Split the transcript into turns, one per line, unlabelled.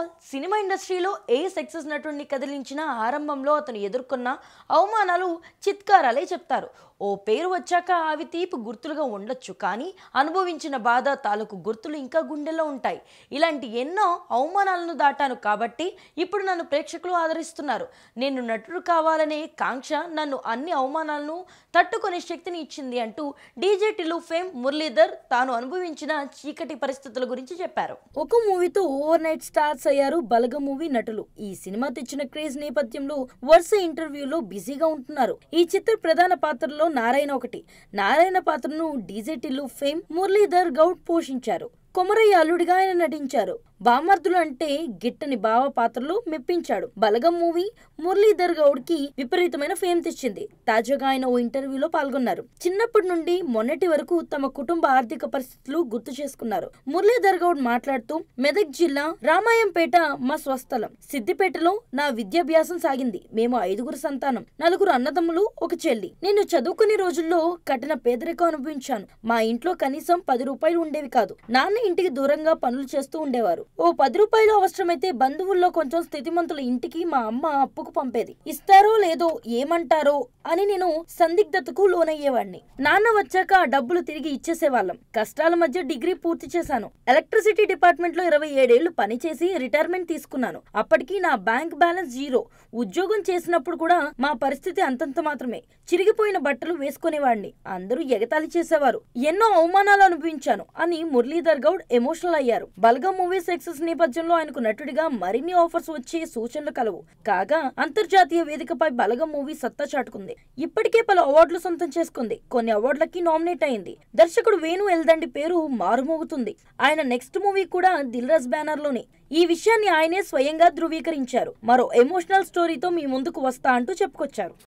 all cinema ఇండస్ట్రీలో ఏ success నటుడిని కదిలించినా ఆరంభంలో అతను ఎదుర్కొన్న అవమానాలు చిత్కారాలే చెప్తారు ఓ పేరు వచ్చాక ఆవి తీపి గుర్తులుగా ఉండొచ్చు కానీ అనుభవించిన బాధ తాలూకు గుర్తులు ఇంకా గుండెలో ఉంటాయి ఇలాంటి ఎన్నో అవమానాలను దాటాను కాబట్టి ఇప్పుడు నన్ను ప్రేక్షకులు ఆదరిస్తున్నారు నేను నటుడు కావాలనే కాంక్ష నన్ను అన్ని అవమానాలను తట్టుకునే శక్తిని ఇచ్చింది అంటూ డీజే టిలు ఫేమ్ మురళీధర్ తాను అనుభవించిన చీకటి పరిస్థితుల గురించి చెప్పారు ఒక మూవీతో ఓవర్ నైట్ స్టార్స్ అయ్యారు బలగ మూవీ నటులు ఈ సినిమా తెచ్చిన క్రేజ్ నేపథ్యంలో వరుస ఇంటర్వ్యూలో బిజీగా ఉంటున్నారు ఈ చిత్ర ప్రధాన పాత్రలో నారాయణ ఒకటి నారాయణ పాత్రను డీజే టిల్లు ఫేమ్ మురళీధర్ గౌడ్ పోషించారు కొమరయ్య అల్లుడిగా ఆయన నటించారు బామర్దులు అంటే గిట్టని బావ పాత్రలు మెప్పించాడు బలగం మూవీ మురళీధర్ గౌడ్ కి విపరీతమైన ఫేమ్ తెచ్చింది తాజాగా ఆయన ఓ ఇంటర్వ్యూలో పాల్గొన్నారు చిన్నప్పటి నుండి మొన్నటి వరకు తమ కుటుంబ ఆర్థిక పరిస్థితులు గుర్తు చేసుకున్నారు మురళీధర్ గౌడ్ మాట్లాడుతూ మెదక్ జిల్లా రామాయంపేట మా స్వస్థలం సిద్దిపేటలో నా విద్యాభ్యాసం సాగింది మేము ఐదుగురు సంతానం నలుగురు అన్నదమ్ములు ఒక చెల్లి నేను చదువుకునే రోజుల్లో కఠిన పేదరికం అనుభవించాను మా ఇంట్లో కనీసం పది రూపాయలు ఉండేవి కాదు నాన్న ఇంటికి దూరంగా పనులు చేస్తూ ఉండేవారు ఓ పది రూపాయలు అవసరమైతే బంధువుల్లో కొంచెం స్థితిమంతుల ఇంటికి మా అమ్మ అప్పుకు పంపేది ఇస్తారో లేదో ఏమంటారో అని నేను సందిగ్ధతకు లోనయ్యేవాడిని నాన్న వచ్చాక ఆ డబ్బులు తిరిగి ఇచ్చేసేవాళ్ళం కష్టాల మధ్య డిగ్రీ పూర్తి చేశాను ఎలక్ట్రిసిటీ డిపార్ట్మెంట్ లో ఇరవై ఏడేళ్లు పనిచేసి రిటైర్మెంట్ తీసుకున్నాను అప్పటికి నా బ్యాంక్ బ్యాలెన్స్ జీరో ఉద్యోగం చేసినప్పుడు కూడా మా పరిస్థితి అంతంత మాత్రమే చిరిగిపోయిన బట్టలు వేసుకునేవాడిని అందరూ ఎగతాళి చేసేవారు ఎన్నో అవమానాలు అనుభవించాను అని మురళీధర్ గౌడ్ ఎమోషనల్ అయ్యారు బల్గం మూవీస్ సక్సెస్ నేపథ్యంలో ఆయనకు నటుడిగా మరిన్ని ఆఫర్స్ వచ్చే సూచనలు కలవు కాగా అంతర్జాతీయ వేదికపై బలగం మూవీ సత్తా చాటుకుంది ఇప్పటికే పలు అవార్డులు సొంతం చేసుకుంది కొన్ని అవార్డులకి నామినేట్ అయింది దర్శకుడు వేణు ఎల్దండి పేరు మారుమోగుతుంది ఆయన నెక్స్ట్ మూవీ కూడా బ్యానర్ బ్యానర్లోనే ఈ విషయాన్ని ఆయనే స్వయంగా ధృవీకరించారు మరో ఎమోషనల్ స్టోరీతో మీ ముందుకు వస్తా అంటూ చెప్పుకొచ్చారు